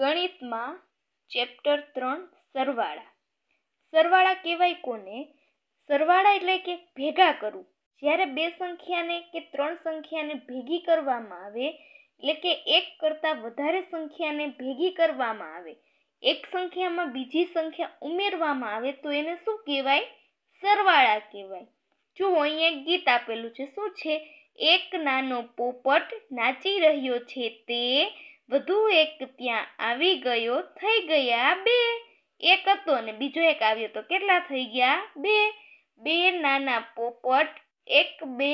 ગણિતમાં ચેપ્ટર ત્રણ સરવાળા સરવાળા કહેવાય કોને સરવાળા એટલે કે ભેગા કરવું જ્યારે બે સંખ્યાને કે ત્રણ સંખ્યાને ભેગી કરવામાં આવે એટલે કે એક કરતાં વધારે સંખ્યાને ભેગી કરવામાં આવે એક સંખ્યામાં બીજી સંખ્યા ઉમેરવામાં આવે તો એને શું કહેવાય સરવાળા કહેવાય જુઓ અહીંયા ગીત આપેલું છે શું છે એક નાનો પોપટ નાચી રહ્યો છે તે વધુ એક ત્યાં આવી ગયો થઈ ગયા બે એક હતો ને બીજો એક આવ્યો તો કેટલા થઈ ગયા બે બે નાના પોપટ એક બે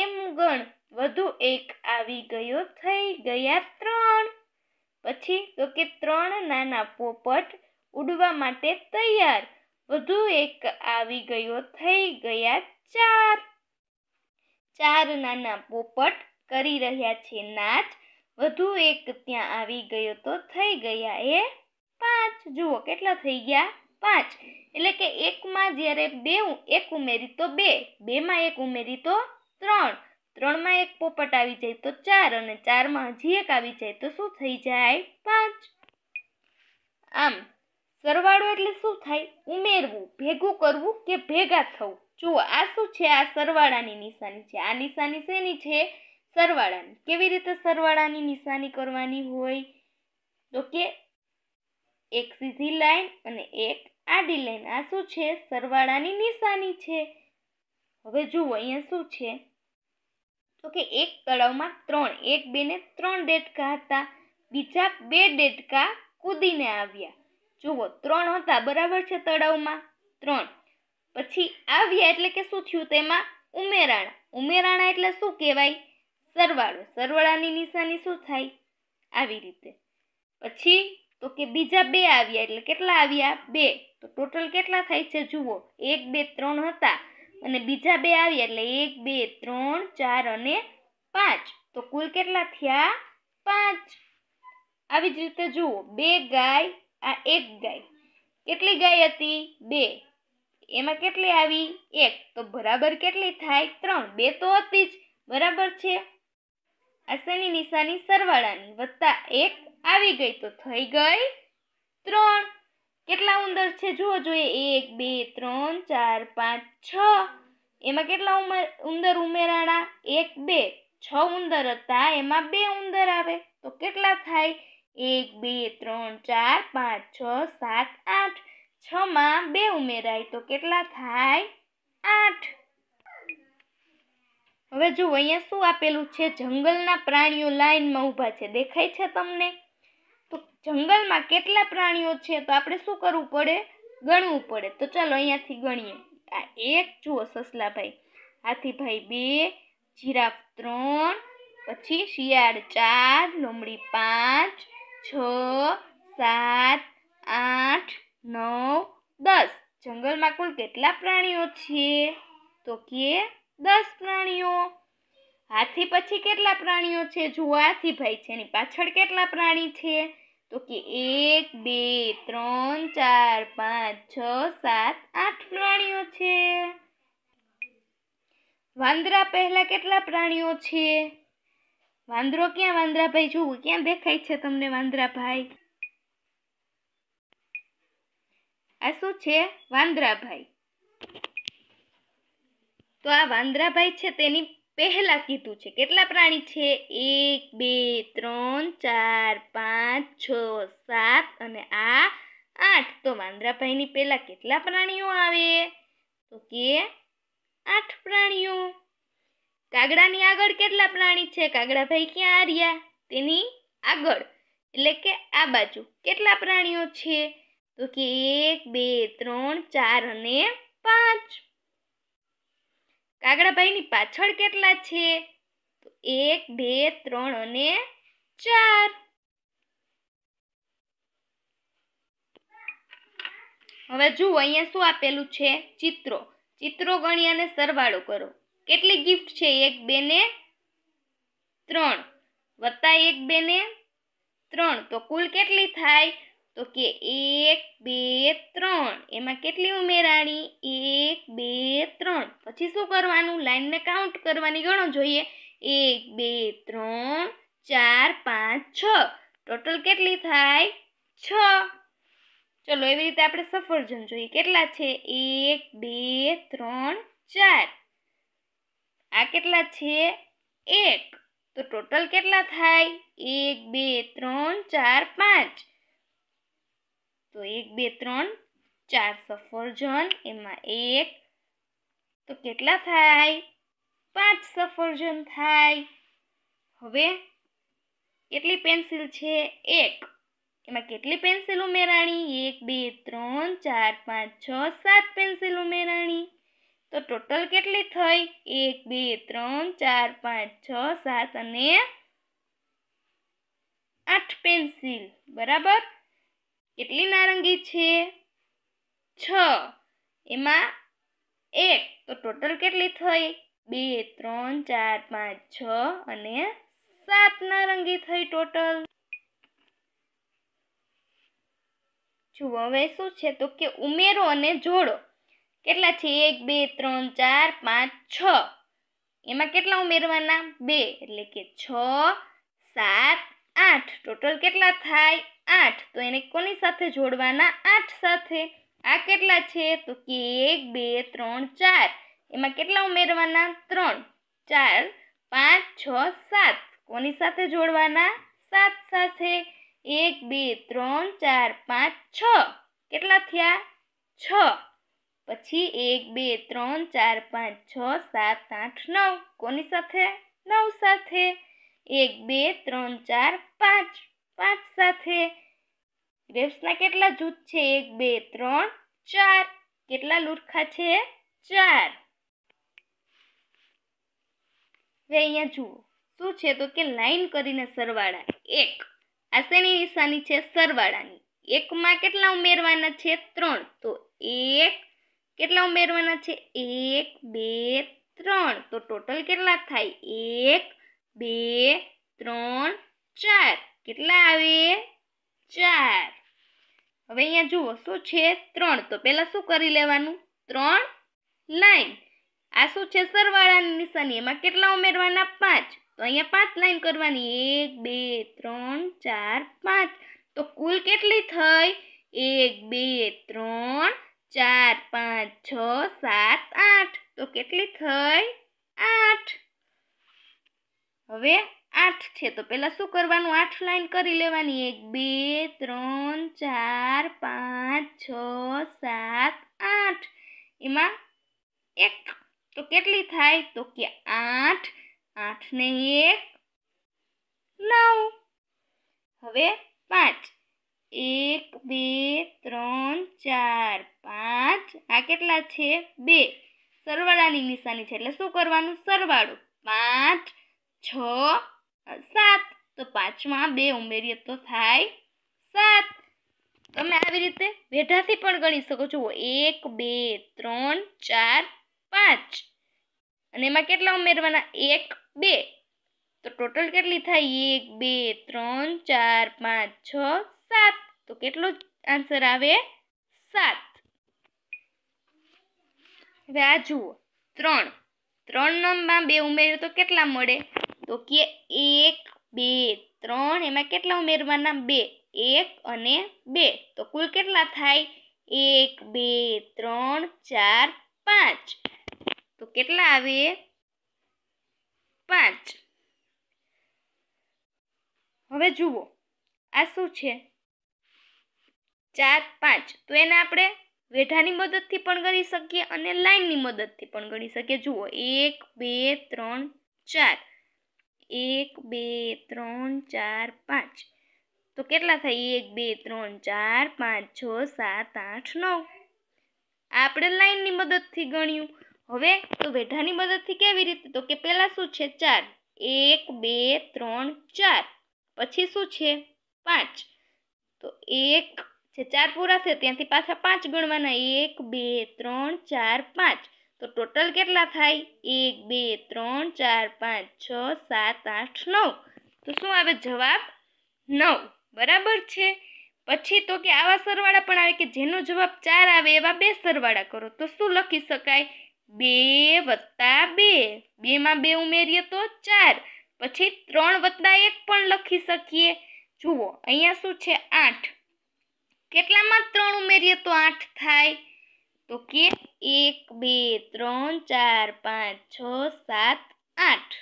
એમ ગણ વધુ એક આવી ગયો થઈ ગયા ત્રણ પછી તો કે ત્રણ નાના પોપટ ઉડવા માટે તૈયાર વધુ એક આવી ગયો થઈ ગયા ચાર ચાર નાના પોપટ કરી રહ્યા છે નાચ વધુ એક ત્યાં આવી ગયો તો થઈ ગયા એ પાંચ જુઓ કેટલા થઈ ગયા પાંચ એટલે કે એકમાં જ્યારે બે એક ઉમેરી તો બે બેમાં એક ઉમેરી તો ત્રણ ત્રણમાં એક પોપટ આવી જાય તો ચાર અને ચારમાં હજી એક આવી જાય તો શું થઈ જાય પાંચ આમ સરવાળો એટલે શું થાય ઉમેરવું ભેગું કરવું કે ભેગા થવું જુઓ આ શું છે આ સરવાળાની નિશાની છે આ નિશાની શેની છે સરવાળાની કેવી રીતે સરવાળાની નિશાની કરવાની હોય તો કે એક સીધી લાઈન અને એક આડી લાઈન આ શું છે સરવાળાની નિશાની છે હવે જુઓ અહીંયા શું છે તો કે એક તળાવમાં ત્રણ એક બેને ત્રણ દેડકા હતા બીજા બે દેડકા કૂદીને આવ્યા જુઓ ત્રણ હતા બરાબર છે તળાવમાં ત્રણ પછી આવ્યા એટલે કે શું થયું તેમાં ઉમેરાણા ઉમેરાણા એટલે શું કહેવાય સરવાળો સરવાળાની નિશાની શું થાય આવી રીતે પછી તો કે બીજા બે આવ્યા એટલે કેટલા આવ્યા બે તો ટોટલ કેટલા થાય છે જુઓ એક બે ત્રણ હતા અને બીજા બે આવ્યા એટલે એક બે ત્રણ ચાર અને પાંચ તો કુલ કેટલા થયા પાંચ આવી જ રીતે જુઓ બે ગાય આ એક ગાય કેટલી ગાય હતી બે એમાં કેટલી આવી એક તો બરાબર કેટલી થાય ત્રણ બે તો હતી જ બરાબર છે આશાની નિશાની સરવાળાની વત્તા એક આવી ગઈ તો થઈ ગઈ ત્રણ કેટલા ઉંદર છે જુઓ જોઈએ એક બે ત્રણ ચાર પાંચ છ એમાં કેટલા ઉમેર ઉંદર ઉમેરાણા એક બે છ ઉંદર હતા એમાં બે ઉંદર આવે તો કેટલા થાય એક બે ત્રણ ચાર પાંચ છ સાત આઠ છમાં બે ઉમેરાય તો કેટલા થાય આઠ હવે જો અહીંયા શું આપેલું છે જંગલના પ્રાણીઓ લાઈનમાં ઊભા છે દેખાય છે તમને તો જંગલમાં કેટલા પ્રાણીઓ છે તો આપણે શું કરવું પડે ગણવું પડે તો ચાલો અહીંયાથી ગણીએ આ એક જુઓ સસલાભાઈ હાથીભાઈ બે જીરાફ ત્રણ પછી શિયાળ ચાર લોમડી પાંચ છ સાત આઠ નવ દસ જંગલમાં કુલ કેટલા પ્રાણીઓ છે તો કે દસ પ્રાણીઓ હાથી પછી કેટલા પ્રાણીઓ છે જુઓ હાથી ભાઈ છે એની પાછળ કેટલા પ્રાણી છે તો કે એક બે ત્રણ ચાર પાંચ છ સાત આઠ પ્રાણીઓ છે વાંદરા પહેલા કેટલા પ્રાણીઓ છે વાંદરો ક્યાં વાંદરાભાઈ ભાઈ જોવું ક્યાં દેખાય છે તમને વાંદરાભાઈ આ શું છે વાંદરાભાઈ તો આ વાંદરાભાઈ છે તેની પહેલાં કીધું છે કેટલા પ્રાણી છે એક બે ત્રણ ચાર પાંચ છ સાત અને આ આઠ તો વાંદરાભાઈની પહેલાં કેટલા પ્રાણીઓ આવે તો કે આઠ પ્રાણીઓ કાગડાની આગળ કેટલા પ્રાણી છે કાગડાભાઈ ક્યાં આર્યા તેની આગળ એટલે કે આ બાજુ કેટલા પ્રાણીઓ છે તો કે એક બે ત્રણ ચાર અને પાંચ કાગડાભાઈની પાછળ કેટલા છે એક બે ત્રણ અને ચાર હવે જુઓ અહીંયા શું આપેલું છે ચિત્રો ચિત્રો ગણી અને સરવાળો કરો કેટલી ગિફ્ટ છે એક બે ને ત્રણ વત્તા એક બે ને ત્રણ તો કુલ કેટલી થાય તો કે એક બે ત્રણ એમાં કેટલી ઉમેરાણી એક બે ત્રણ પછી શું કરવાનું લાઈનને કાઉન્ટ કરવાની ગણો જોઈએ એક બે ત્રણ ચાર પાંચ છ ટોટલ કેટલી થાય છ ચલો એવી રીતે આપણે સફરજન જોઈએ કેટલા છે એક બે ત્રણ ચાર આ કેટલા છે એક તો ટોટલ કેટલા થાય એક બે ત્રણ ચાર પાંચ તો એક બે ત્રણ ચાર સફરજન એમાં એક તો કેટલા થાય પાંચ સફરજન થાય હવે કેટલી પેન્સિલ છે એક એમાં કેટલી પેન્સિલ ઉમેરાણી એક બે ત્રણ ચાર પાંચ છ સાત પેન્સિલ ઉમેરાણી તો ટોટલ કેટલી થઈ એક બે ત્રણ ચાર પાંચ છ સાત અને આઠ પેન્સિલ બરાબર કેટલી નારંગી છે છ એમાં એક તો ટોટલ કેટલી થઈ બે ત્રણ ચાર પાંચ છ અને સાત નારંગી થઈ ટોટલ જુઓ હવે શું છે તો કે ઉમેરો અને જોડો કેટલા છે એક બે ત્રણ ચાર પાંચ છ એમાં કેટલા ઉમેરવાના બે એટલે કે છ સાત આઠ ટોટલ કેટલા થાય આઠ તો એને કોની સાથે જોડવાના આઠ સાથે આ કેટલા છે તો કે એક બે ત્રણ ચાર એમાં કેટલા ઉમેરવાના ત્રણ ચાર પાંચ છ સાત કોની સાથે જોડવાના સાત સાથે એક બે ત્રણ ચાર પાંચ છ કેટલા થયા છ પછી એક બે ત્રણ ચાર પાંચ છ સાત આઠ નવ કોની સાથે નવ સાથે એક બે ત્રણ ચાર પાંચ પાંચ સાથે ગ્રેપ્સના કેટલા જૂથ છે એક બે ત્રણ ચાર કેટલા લુરખા છે ચાર હવે અહીંયા જુઓ શું છે તો કે લાઈન કરીને સરવાળા એક આ શેની નિશાની છે સરવાળાની એકમાં કેટલા ઉમેરવાના છે ત્રણ તો એક કેટલા ઉમેરવાના છે એક બે ત્રણ તો ટોટલ કેટલા થાય એક બે ત્રણ ચાર કેટલા આવે ચાર હવે અહીંયા જુઓ શું છે ત્રણ તો પહેલાં શું કરી લેવાનું ત્રણ લાઈન આ શું છે સરવાળાની નિશાની એમાં કેટલા ઉમેરવાના પાંચ તો અહીંયા પાંચ લાઈન કરવાની એક બે ત્રણ ચાર પાંચ તો કુલ કેટલી થઈ એક બે ત્રણ ચાર પાંચ છ સાત આઠ તો કેટલી થઈ આઠ હવે આઠ છે તો પહેલાં શું કરવાનું આઠ લાઈન કરી લેવાની એક બે ત્રણ ચાર પાંચ છ સાત આઠ એમાં એક તો કેટલી થાય તો કે આઠ આઠ ને એક નવ હવે પાંચ એક બે ત્રણ ચાર પાંચ આ કેટલા છે બે સરવાળાની નિશાની છે એટલે શું કરવાનું સરવાળો પાંચ છ સાત તો પાંચમાં બે ઉમેરીએ તો થાય સાત તમે આવી રીતે વેઢાથી પણ ગણી શકો છો એક બે ત્રણ ચાર પાંચ અને એમાં કેટલા ઉમેરવાના એક બે તો ટોટલ કેટલી થાય એક બે ત્રણ ચાર પાંચ છ સાત તો કેટલો આન્સર આવે સાત હવે આ જુઓ ત્રણ ત્રણ નંબરમાં બે ઉમેર્યો તો કેટલા મળે તો કે એક બે ત્રણ એમાં કેટલા ઉમેરવાના બે એક અને બે તો કુલ કેટલા થાય એક બે ત્રણ ચાર પાંચ તો કેટલા આવે પાંચ હવે જુઓ આ શું છે ચાર પાંચ તો એને આપણે વેઢાની મદદથી પણ ગણી શકીએ અને લાઈનની મદદથી પણ ગણી શકીએ જુઓ એક બે ત્રણ ચાર એક બે ત્રણ ચાર પાંચ તો કેટલા થાય એક બે ત્રણ ચાર પાંચ છ સાત આઠ નવ આપણે લાઈનની મદદથી ગણ્યું હવે તો વેઢાની મદદથી કેવી રીતે તો કે પહેલાં શું છે ચાર એક બે ત્રણ ચાર પછી શું છે પાંચ તો એક જે ચાર પૂરા છે ત્યાંથી પાછા પાંચ ગણવાના એક બે ત્રણ ચાર પાંચ તો ટોટલ કેટલા થાય એક બે ત્રણ ચાર પાંચ છ સાત આઠ નવ તો શું આવે જવાબ નવ બરાબર છે પછી તો કે આવા સરવાળા પણ આવે કે જેનો જવાબ ચાર આવે એવા બે સરવાળા કરો તો શું લખી શકાય બે વત્તા બે બેમાં બે ઉમેરીએ તો ચાર પછી ત્રણ વત્તા એક પણ લખી શકીએ જુઓ અહીંયા શું છે આઠ કેટલામાં ત્રણ ઉમેરીએ તો આઠ થાય તો કે એક બે ત્રણ ચાર પાંચ છ સાત આઠ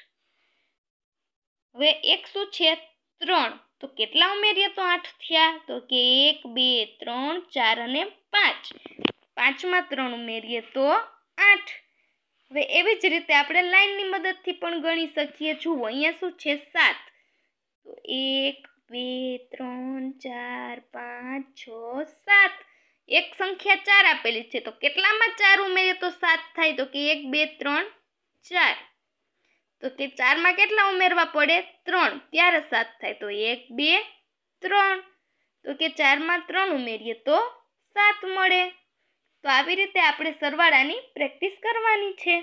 હવે શું છે ત્રણ તો કેટલા ઉમેરીએ તો આઠ થયા તો કે એક બે ત્રણ ચાર અને પાંચ પાંચમાં ત્રણ ઉમેરીએ તો આઠ હવે એવી જ રીતે આપણે લાઈનની મદદથી પણ ગણી શકીએ જુઓ અહીંયા શું છે સાત તો એક બે ત્રણ ચાર પાંચ છ સાત એક સંખ્યા ચાર આપેલી છે તો કેટલામાં ચાર ઉમેરીએ તો સાત થાય તો કે એક બે ત્રણ ચાર તો તે ચારમાં કેટલા ઉમેરવા પડે ત્રણ ત્યારે સાત થાય તો એક બે ત્રણ તો કે ચારમાં ત્રણ ઉમેરીએ તો સાત મળે તો આવી રીતે આપણે સરવાળાની પ્રેક્ટિસ કરવાની છે